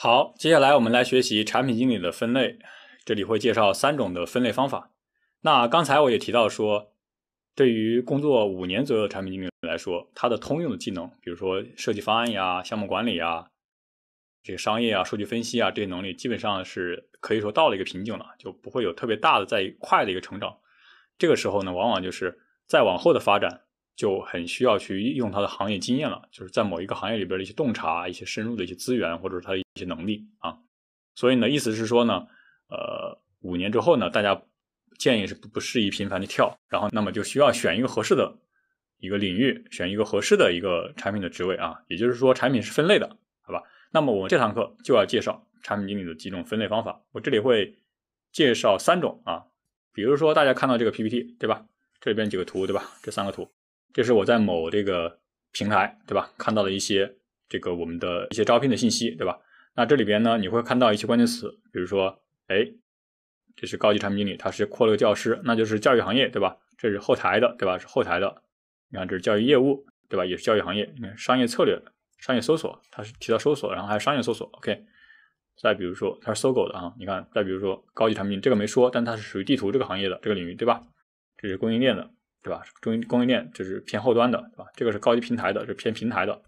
好，接下来我们来学习产品经理的分类。这里会介绍三种的分类方法。那刚才我也提到说，对于工作五年左右的产品经理来说，他的通用的技能，比如说设计方案呀、项目管理呀、这个商业啊、数据分析啊这些能力，基本上是可以说到了一个瓶颈了，就不会有特别大的在一块的一个成长。这个时候呢，往往就是再往后的发展。就很需要去用他的行业经验了，就是在某一个行业里边的一些洞察、一些深入的一些资源，或者是他的一些能力啊。所以呢，意思是说呢，呃，五年之后呢，大家建议是不不适宜频繁的跳，然后那么就需要选一个合适的，一个领域，选一个合适的一个产品的职位啊。也就是说，产品是分类的，好吧？那么我们这堂课就要介绍产品经理的几种分类方法，我这里会介绍三种啊。比如说大家看到这个 PPT 对吧？这边几个图对吧？这三个图。这是我在某这个平台，对吧？看到了一些这个我们的一些招聘的信息，对吧？那这里边呢，你会看到一些关键词，比如说，哎，这是高级产品经理，他是扩了个教师，那就是教育行业，对吧？这是后台的，对吧？是后台的。你看，这是教育业务，对吧？也是教育行业。你看，商业策略、商业搜索，它是提到搜索，然后还有商业搜索，OK。再比如说，它是搜狗的啊。你看，再比如说高级产品经理，这个没说，但它是属于地图这个行业的这个领域，对吧？这是供应链的。对吧？中供应链就是偏后端的，对吧？这个是高级平台的，是偏平台的，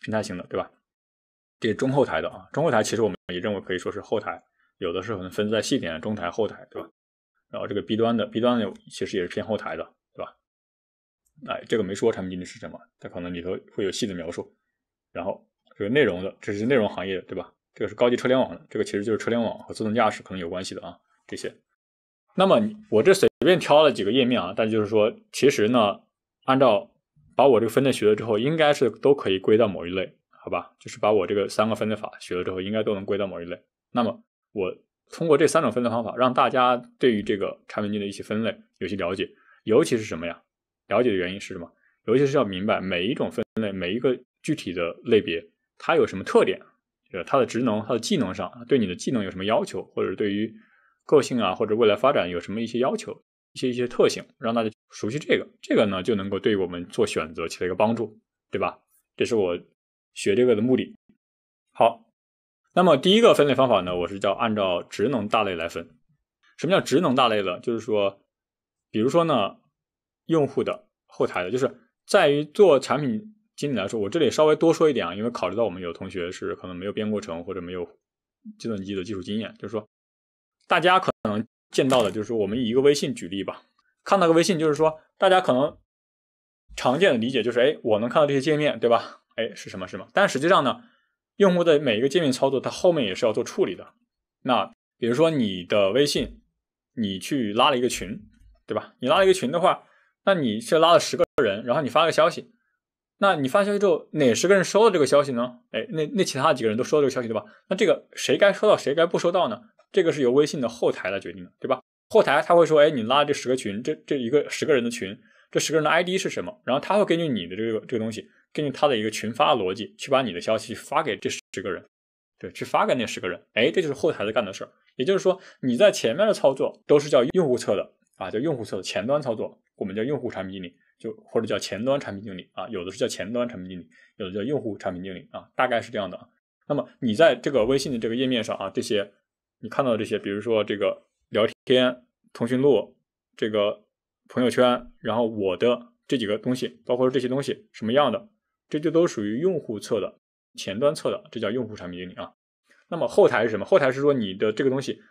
平台型的，对吧？这是中后台的啊，中后台其实我们也认为可以说是后台，有的是可能分在细点中台、后台，对吧？然后这个 B 端的，B 端的其实也是偏后台的，对吧？哎，这个没说产品经理是什么，它可能里头会有细的描述。然后这个内容的，这是内容行业的，对吧？这个是高级车联网的，这个其实就是车联网和自动驾驶可能有关系的啊，这些。那么我这随便挑了几个页面啊，但就是说，其实呢，按照把我这个分类学了之后，应该是都可以归到某一类，好吧？就是把我这个三个分类法学了之后，应该都能归到某一类。那么我通过这三种分类方法，让大家对于这个产品经的一些分类有些了解，尤其是什么呀？了解的原因是什么？尤其是要明白每一种分类、每一个具体的类别，它有什么特点？呃，它的职能、它的技能上对你的技能有什么要求，或者对于。个性啊，或者未来发展有什么一些要求，一些一些特性，让大家熟悉这个，这个呢就能够对我们做选择起到一个帮助，对吧？这是我学这个的目的。好，那么第一个分类方法呢，我是叫按照职能大类来分。什么叫职能大类呢？就是说，比如说呢，用户的后台的，就是在于做产品经理来说，我这里稍微多说一点啊，因为考虑到我们有同学是可能没有编过程或者没有计算机的技术经验，就是说。大家可能见到的就是说，我们以一个微信举例吧，看到个微信，就是说，大家可能常见的理解就是，哎，我能看到这些界面，对吧？哎，是什么？什么？但实际上呢，用户的每一个界面操作，它后面也是要做处理的。那比如说你的微信，你去拉了一个群，对吧？你拉了一个群的话，那你是拉了十个人，然后你发了个消息，那你发消息之后，哪十个人收到这个消息呢？哎，那那其他几个人都收到这个消息，对吧？那这个谁该收到，谁该不收到呢？这个是由微信的后台来决定的，对吧？后台他会说，哎，你拉这十个群，这这一个十个人的群，这十个人的 ID 是什么？然后他会根据你的这个这个东西，根据他的一个群发逻辑，去把你的消息发给这十个人，对，去发给那十个人。哎，这就是后台在干的事儿。也就是说，你在前面的操作都是叫用户侧的啊，叫用户侧的前端操作，我们叫用户产品经理，就或者叫前端产品经理啊，有的是叫前端产品经理，有的叫用户产品经理啊，大概是这样的。那么你在这个微信的这个页面上啊，这些。你看到的这些，比如说这个聊天、通讯录、这个朋友圈，然后我的这几个东西，包括这些东西什么样的，这就都属于用户侧的前端侧的，这叫用户产品经理啊。那么后台是什么？后台是说你的这个东西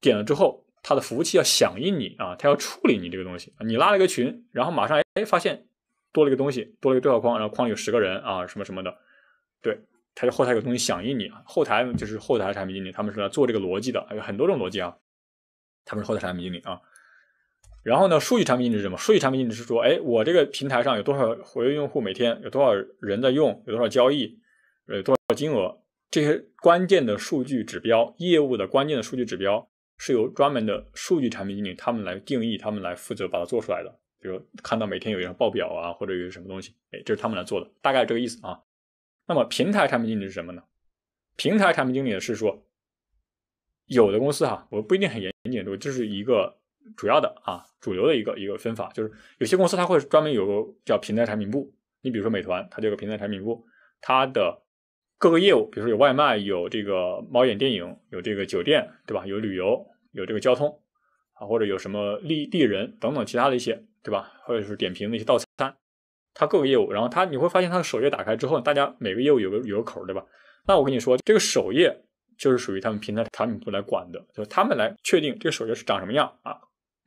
点了之后，它的服务器要响应你啊，它要处理你这个东西。你拉了一个群，然后马上哎发现多了一个东西，多了一个对话框，然后框里有十个人啊，什么什么的，对。它是后台有东西响应你啊，后台就是后台产品经理，他们是来做这个逻辑的，有很多种逻辑啊。他们是后台产品经理啊。然后呢，数据产品经理是什么？数据产品经理是说，哎，我这个平台上有多少活跃用户，每天有多少人在用，有多少交易，呃，多少金额，这些关键的数据指标，业务的关键的数据指标，是由专门的数据产品经理他们来定义，他们来负责把它做出来的。比如看到每天有一张报表啊，或者有什么东西，哎，这是他们来做的，大概这个意思啊。那么平台产品经理是什么呢？平台产品经理是说，有的公司哈，我不一定很严谨我这是一个主要的啊主流的一个一个分法，就是有些公司它会专门有个叫平台产品部，你比如说美团，它这个平台产品部，它的各个业务，比如说有外卖，有这个猫眼电影，有这个酒店，对吧？有旅游，有这个交通，啊或者有什么利利人等等其他的一些，对吧？或者是点评的一些倒。它各个业务，然后它你会发现它的首页打开之后，大家每个业务有个有个口，对吧？那我跟你说，这个首页就是属于他们平台产品部来管的，就他们来确定这个首页是长什么样啊？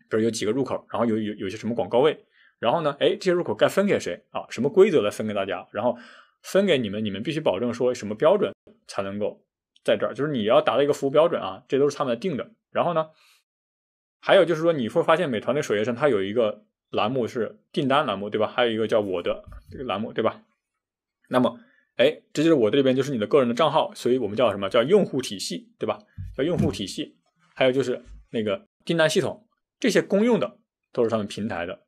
比如有几个入口，然后有有有些什么广告位，然后呢，哎，这些入口该分给谁啊？什么规则来分给大家？然后分给你们，你们必须保证说什么标准才能够在这儿，就是你要达到一个服务标准啊，这都是他们定的。然后呢，还有就是说，你会发现美团的首页上它有一个。栏目是订单栏目对吧？还有一个叫我的这个栏目对吧？那么，哎，这就是我的这边就是你的个人的账号，所以我们叫什么？叫用户体系对吧？叫用户体系。还有就是那个订单系统，这些公用的都是他们平台的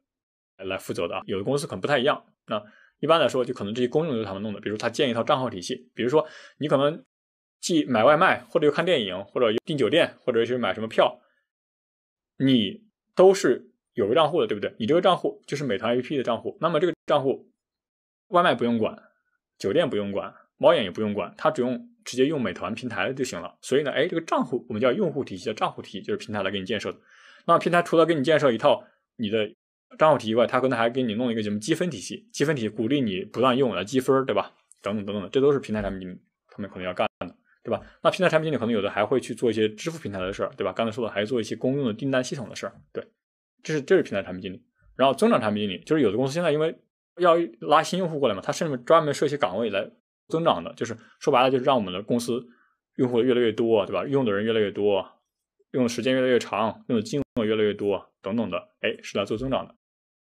来负责的啊。有的公司可能不太一样。那一般来说，就可能这些公用的是他们弄的。比如他建一套账号体系，比如说你可能既买外卖，或者又看电影，或者订酒店，或者去买什么票，你都是。有个账户的，对不对？你这个账户就是美团 APP 的账户。那么这个账户，外卖不用管，酒店不用管，猫眼也不用管，它只用直接用美团平台就行了。所以呢，哎，这个账户我们叫用户体系，叫账户体，系，就是平台来给你建设的。那平台除了给你建设一套你的账户体系外，它可能还给你弄一个什么积分体系？积分体系鼓励你不断用的积分，对吧？等等等等的，这都是平台产品，他们可能要干的，对吧？那平台产品里可能有的还会去做一些支付平台的事儿，对吧？刚才说的还做一些公用的订单系统的事儿，对。这是这是平台产品经理，然后增长产品经理就是有的公司现在因为要拉新用户过来嘛，他甚至专门设一些岗位来增长的，就是说白了就是让我们的公司用户越来越多，对吧？用的人越来越多，用的时间越来越长，用的金额越来越多等等的，哎，是来做增长的。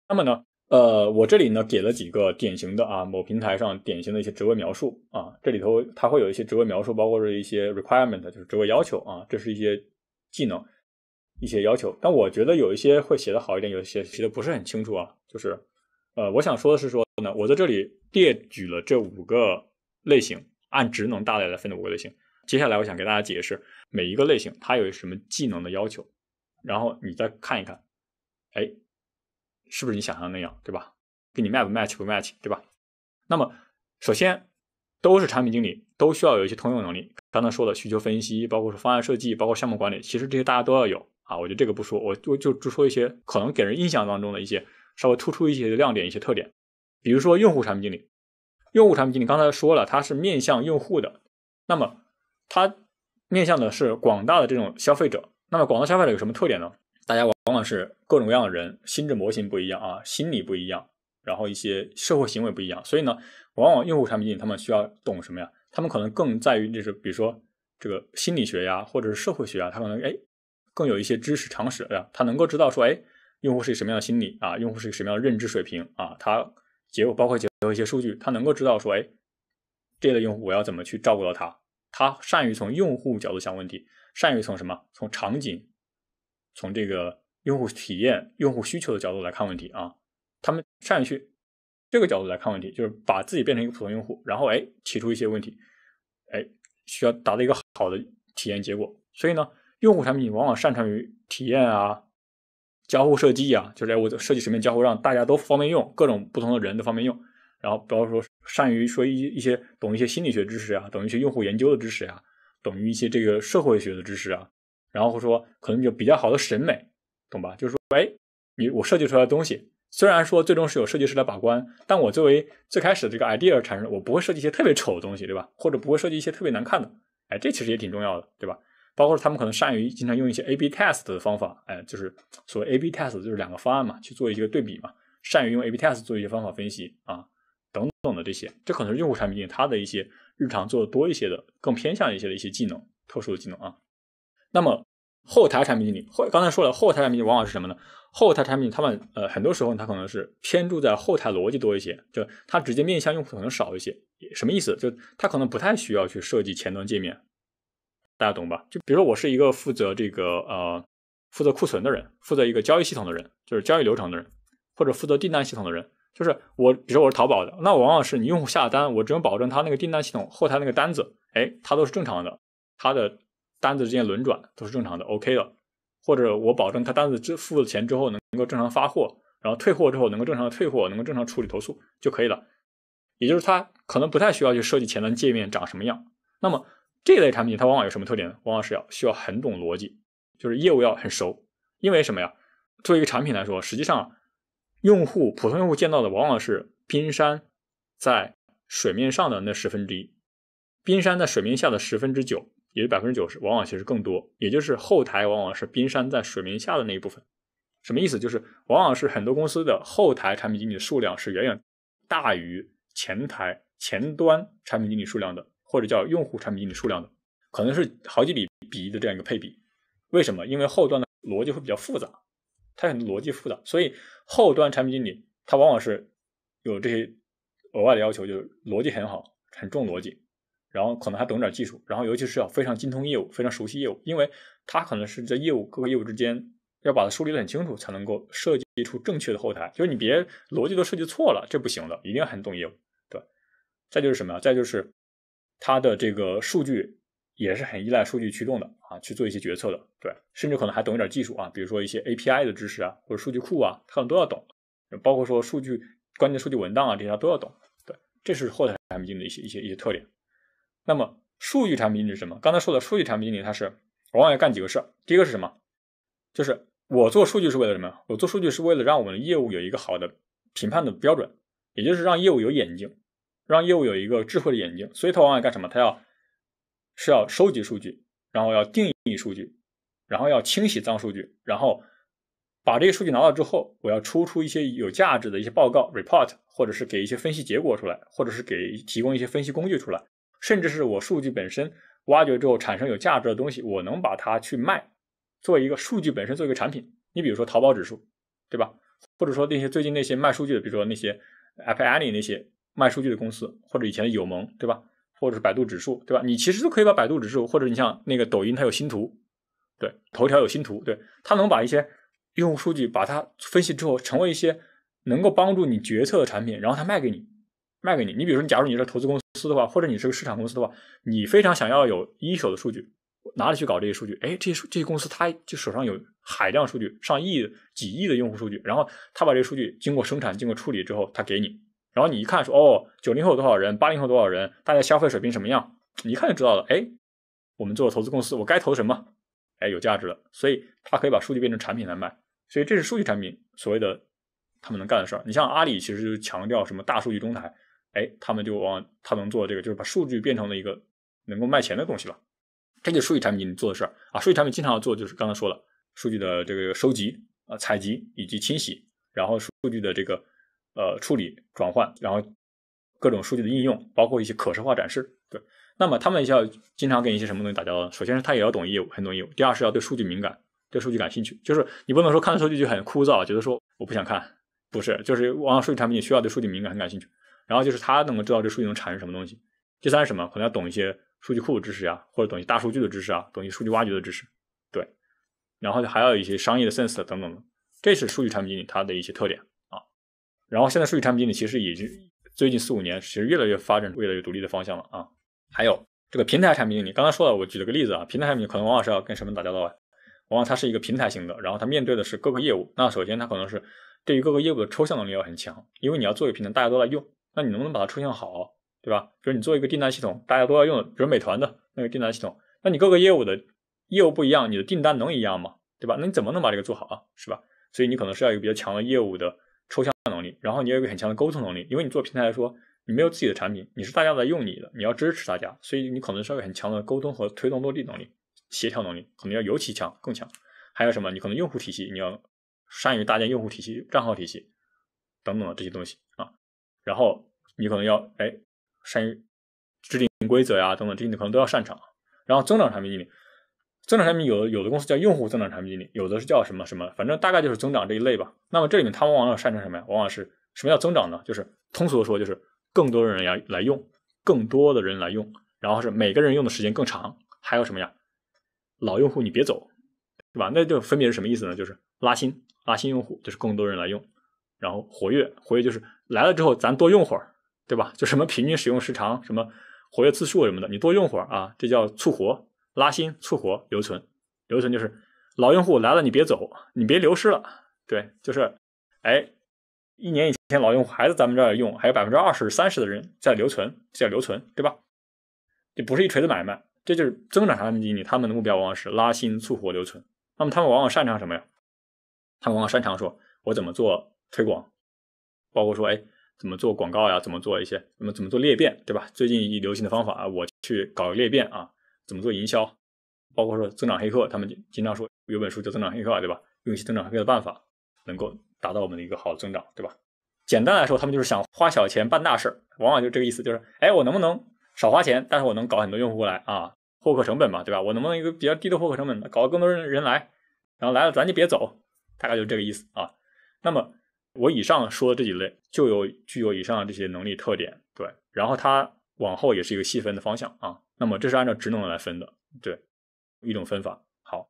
那么呢，呃，我这里呢给了几个典型的啊，某平台上典型的一些职位描述啊，这里头它会有一些职位描述，包括是一些 requirement，就是职位要求啊，这是一些技能。一些要求，但我觉得有一些会写的好一点，有些写的不是很清楚啊。就是，呃，我想说的是说呢，我在这里列举了这五个类型，按职能大类来分的五个类型。接下来，我想给大家解释每一个类型它有什么技能的要求，然后你再看一看，哎，是不是你想象那样，对吧？跟你 match 不 match，对吧？那么，首先都是产品经理，都需要有一些通用能力。刚才说的需求分析，包括说方案设计，包括项目管理，其实这些大家都要有。啊，我觉得这个不说，我就就只说一些可能给人印象当中的一些稍微突出一些亮点、一些特点。比如说用户产品经理，用户产品经理刚才说了，他是面向用户的，那么他面向的是广大的这种消费者。那么广大消费者有什么特点呢？大家往往是各种各样的人，心智模型不一样啊，心理不一样，然后一些社会行为不一样。所以呢，往往用户产品经理他们需要懂什么呀？他们可能更在于就是，比如说这个心理学呀，或者是社会学啊，他可能哎。更有一些知识常识呀，他能够知道说，哎，用户是一个什么样的心理啊，用户是一个什么样的认知水平啊，他结果包括结合一些数据，他能够知道说，哎，这类用户我要怎么去照顾到他？他善于从用户角度想问题，善于从什么？从场景，从这个用户体验、用户需求的角度来看问题啊。他们善于去这个角度来看问题，就是把自己变成一个普通用户，然后哎提出一些问题，哎需要达到一个好的体验结果。所以呢。用户产品往往擅长于体验啊、交互设计啊，就是在我设计层面交互让大家都方便用，各种不同的人都方便用。然后，比括说善于说一一些懂一些心理学知识啊，懂一些用户研究的知识啊，懂一些这个社会学的知识啊。然后说可能有比较好的审美，懂吧？就是说，哎，你我设计出来的东西，虽然说最终是有设计师来把关，但我作为最开始的这个 idea 产生，我不会设计一些特别丑的东西，对吧？或者不会设计一些特别难看的。哎，这其实也挺重要的，对吧？包括他们可能善于经常用一些 A/B test 的方法，哎，就是所谓 A/B test，就是两个方案嘛，去做一个对比嘛，善于用 A/B test 做一些方法分析啊，等等的这些，这可能是用户产品经理他的一些日常做的多一些的，更偏向一些的一些技能，特殊的技能啊。那么后台产品经理，后刚才说了，后台产品经理往往是什么呢？后台产品他们呃，很多时候他可能是偏注在后台逻辑多一些，就他直接面向用户可能少一些，什么意思？就他可能不太需要去设计前端界面。大家懂吧？就比如说我是一个负责这个呃负责库存的人，负责一个交易系统的人，就是交易流程的人，或者负责订单系统的人，就是我，比如说我是淘宝的，那我往往是你用户下单，我只能保证他那个订单系统后台那个单子，哎，它都是正常的，它的单子之间轮转都是正常的，OK 了，或者我保证他单子支付了钱之后能能够正常发货，然后退货之后能够正常的退货，能够正常处理投诉就可以了，也就是他可能不太需要去设计前端界面长什么样，那么。这类产品它往往有什么特点呢？往往是要需要很懂逻辑，就是业务要很熟。因为什么呀？作为一个产品来说，实际上用户普通用户见到的往往是冰山在水面上的那十分之一，冰山在水面下的十分之九，也就百分之九十，往往其实更多。也就是后台往往是冰山在水面下的那一部分。什么意思？就是往往是很多公司的后台产品经理数量是远远大于前台前端产品经理数量的。或者叫用户产品经理数量的，可能是好几笔比一的这样一个配比，为什么？因为后端的逻辑会比较复杂，它很逻辑复杂，所以后端产品经理他往往是有这些额外的要求，就是逻辑很好，很重逻辑，然后可能还懂点技术，然后尤其是要非常精通业务，非常熟悉业务，因为他可能是在业务各个业务之间要把它梳理的很清楚，才能够设计出正确的后台，就是你别逻辑都设计错了，这不行的，一定要很懂业务，对。再就是什么呀？再就是。它的这个数据也是很依赖数据驱动的啊，去做一些决策的，对，甚至可能还懂一点技术啊，比如说一些 API 的知识啊，或者数据库啊，他们都要懂，包括说数据关键数据文档啊，这些都要懂，对，这是后台产品经理的一些一些一些特点。那么，数据产品经理是什么？刚才说的数据产品经理他是往往要干几个事儿，第一个是什么？就是我做数据是为了什么？我做数据是为了让我们的业务有一个好的评判的标准，也就是让业务有眼睛。让业务有一个智慧的眼睛，所以它往往干什么？它要是要收集数据，然后要定义数据，然后要清洗脏数据，然后把这些数据拿到之后，我要出出一些有价值的一些报告 （report），或者是给一些分析结果出来，或者是给提供一些分析工具出来，甚至是我数据本身挖掘之后产生有价值的东西，我能把它去卖，做一个数据本身做一个产品。你比如说淘宝指数，对吧？或者说那些最近那些卖数据的，比如说那些 App Annie 那些。卖数据的公司，或者以前的友盟，对吧？或者是百度指数，对吧？你其实都可以把百度指数，或者你像那个抖音，它有星图，对，头条有星图，对，它能把一些用户数据，把它分析之后，成为一些能够帮助你决策的产品，然后它卖给你，卖给你。你比如说，假如你是投资公司的话，或者你是个市场公司的话，你非常想要有一手的数据，哪里去搞这些数据？哎，这些这些公司，它就手上有海量数据，上亿、几亿的用户数据，然后它把这些数据经过生产、经过处理之后，它给你。然后你一看说哦，九零后有多少人，八零后多少人，大家消费水平什么样？你一看就知道了。哎，我们做投资公司，我该投什么？哎，有价值的，所以他可以把数据变成产品来卖。所以这是数据产品所谓的他们能干的事儿。你像阿里其实就强调什么大数据中台，哎，他们就往他能做这个，就是把数据变成了一个能够卖钱的东西了。这就是数据产品做的事儿啊。数据产品经常要做就是刚才说了，数据的这个收集啊、采集以及清洗，然后数据的这个。呃，处理、转换，然后各种数据的应用，包括一些可视化展示。对，那么他们要经常跟一些什么东西打交道？首先，是他也要懂业务，很懂业务。第二，是要对数据敏感，对数据感兴趣。就是你不能说看了数据就很枯燥，觉得说我不想看，不是。就是往往数据产品经理需要对数据敏感，很感兴趣。然后就是他能够知道这数据能产生什么东西。第三是什么？可能要懂一些数据库知识啊，或者懂一些大数据的知识啊，懂一些数据挖掘的知识。对，然后还要有一些商业的 sense 等等。这是数据产品经理他的一些特点。然后现在数据产品经理其实已经最近四五年其实越来越发展越来越独立的方向了啊。还有这个平台产品经理，刚才说了，我举了个例子啊，平台产品经理可能往往是要跟什么打交道啊？往往它是一个平台型的，然后它面对的是各个业务。那首先它可能是对于各个业务的抽象能力要很强，因为你要做一个平台，大家都在用，那你能不能把它抽象好，对吧？比如你做一个订单系统，大家都要用，比如美团的那个订单系统，那你各个业务的业务不一样，你的订单能一样吗？对吧？那你怎么能把这个做好，啊？是吧？所以你可能是要有比较强的业务的。然后你有一个很强的沟通能力，因为你做平台来说，你没有自己的产品，你是大家在用你的，你要支持大家，所以你可能稍微很强的沟通和推动落地能力、协调能力可能要尤其强更强。还有什么？你可能用户体系，你要善于搭建用户体系、账号体系等等的这些东西啊。然后你可能要哎善于制定规则呀，等等这些你可能都要擅长。然后增长产品经理。增长产品有有的公司叫用户增长产品经理，有的是叫什么什么，反正大概就是增长这一类吧。那么这里面们往往要长什么呀？往往是什么叫增长呢？就是通俗的说，就是更多的人要来用，更多的人来用，然后是每个人用的时间更长，还有什么呀？老用户你别走，对吧？那就分别是什么意思呢？就是拉新，拉新用户就是更多人来用，然后活跃，活跃就是来了之后咱多用会儿，对吧？就什么平均使用时长，什么活跃次数什么的，你多用会儿啊，这叫促活。拉新、促活、留存，留存就是老用户来了你别走，你别流失了。对，就是哎，一年以前老用户还在咱们这儿用，还有百分之二十三十的人在留存，这叫留存，对吧？这不是一锤子买卖，这就是增长产品经理他们的目标往往是拉新、促活、留存。那么他们往往擅长什么呀？他们往往擅长说，我怎么做推广，包括说哎怎么做广告呀，怎么做一些，怎么怎么做裂变，对吧？最近一流行的方法啊，我去搞裂变啊。怎么做营销？包括说增长黑客，他们经常说有本书叫《增长黑客》，对吧？用一些增长黑客的办法，能够达到我们的一个好的增长，对吧？简单来说，他们就是想花小钱办大事，往往就这个意思，就是哎，我能不能少花钱，但是我能搞很多用户过来啊？获客成本嘛，对吧？我能不能一个比较低的获客成本，搞更多人人来，然后来了咱就别走，大概就这个意思啊？那么我以上说的这几类，就有具有以上的这些能力特点，对，然后他。往后也是一个细分的方向啊。那么这是按照职能来分的，对，一种分法。好。